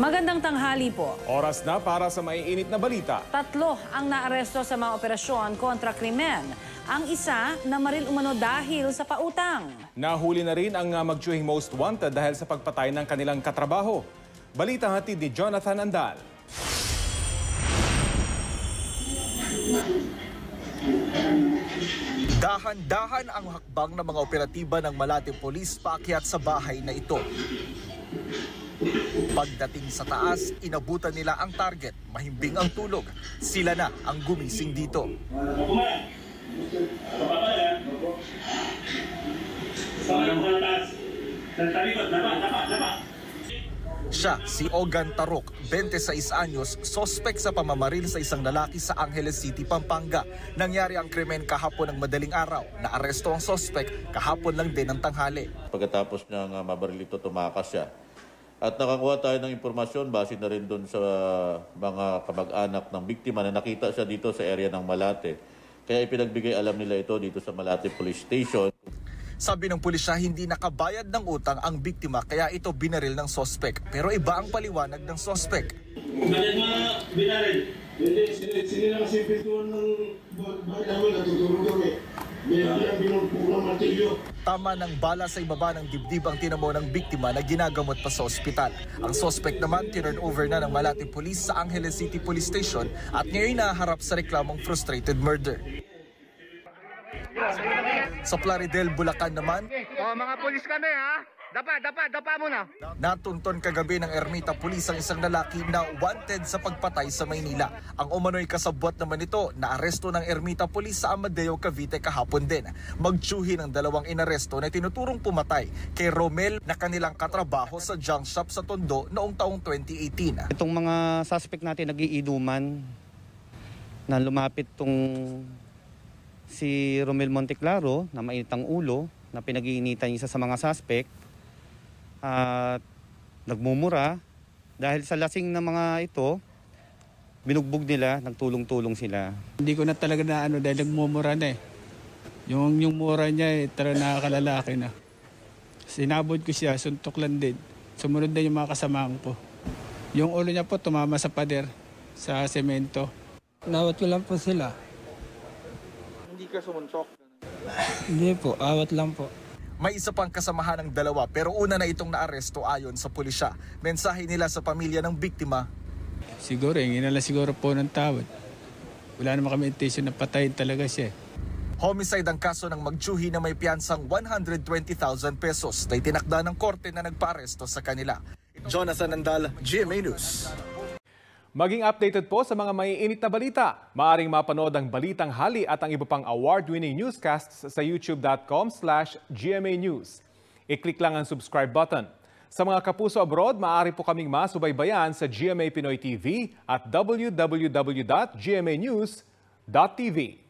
Magandang tanghali po. Oras na para sa maiinit na balita. Tatlo ang naaresto sa mga operasyon kontra krimen. Ang isa na maril umano dahil sa pautang. Nahuli na rin ang magtsuhing most wanted dahil sa pagpatay ng kanilang katrabaho. Balita hati ni Jonathan Andal. Dahan-dahan ang hakbang ng mga operatiba ng Malate Police paakyat sa bahay na ito. Pagdating sa taas, inabutan nila ang target. Mahimbing ang tulog. Sila na ang gumising dito. Siya, si Ogan Tarok, 26 anyos, sospek sa pamamaril sa isang lalaki sa Angeles City, Pampanga. Nangyari ang krimen kahapon ng madaling araw. Naaresto ang sospek, kahapon lang din ng tanghali. Pagkatapos niyang mabaril ito, tumakas siya at nakakuha tayo ng impormasyon base na rin doon sa mga kamag-anak ng biktima na nakita siya dito sa area ng Malate. Kaya ipinagbigay alam nila ito dito sa Malate Police Station. Sabi ng pulisya, hindi nakabayad ng utang ang biktima kaya ito binaril ng sospek. Pero iba ang paliwanag ng sospek. Bakit mga binaril? Hindi, sinilang si Pituan ng bahay namin, natutulog kami. May binang binang po ng martilyo tama ng bala sa ibaba ng dibdib ang tinamo ng biktima na ginagamot pa sa ospital. Ang suspect naman tinurn over na ng Malati Police sa Angeles City Police Station at ngayon naharap sa reklamong frustrated murder. Sa Plaridel, Bulacan naman, oh, mga polis kami ha! Dapa, dapa, dapa mo na. Natunton kagabi ng Ermita pulis ang isang lalaki na wanted sa pagpatay sa Maynila. Ang umano'y kasabwat naman nito na aresto ng Ermita pulis sa Amadeo, Cavite kahapon din. Magtsuhin ng dalawang inaresto na tinuturong pumatay kay Romel na kanilang katrabaho sa junk shop sa Tondo noong taong 2018. Itong mga suspect natin nagiinuman na lumapit tong si Romel Monteclaro na mainitang ulo na pinag-iinitan isa sa mga suspect at nagmumura dahil sa lasing ng mga ito binugbog nila, nagtulong-tulong sila. Hindi ko na talaga na ano dahil nagmumura na eh. Yung, yung mura niya eh, tara nakakalalaki na. Sinabod ko siya, suntok lang din. Sumunod na yung mga kasamaan ko. Yung ulo niya po tumama sa pader, sa semento. Nawat ko lang po sila. Hindi ka sumuntok? Hindi po, awat lang po. May isa pang kasamahan ng dalawa pero una na itong naaresto ayon sa pulisya. Mensahe nila sa pamilya ng biktima. Siguro, hingin eh, nila siguro po ng tawad. Wala naman kami intention na patayin talaga siya. Eh. Homicide ang kaso ng magjuhi na may piyansang 120,000 pesos na itinakda ng korte na nagparesto sa kanila. Jonathan Andal, GMA News. Maging updated po sa mga maiinit na balita. Maaring mapanood ang Balitang Hali at ang iba pang award-winning newscasts sa youtube.com slash gmanews. I-click lang ang subscribe button. Sa mga kapuso abroad, maaari po kaming masubaybayan sa GMA Pinoy TV at www.gmanews.tv.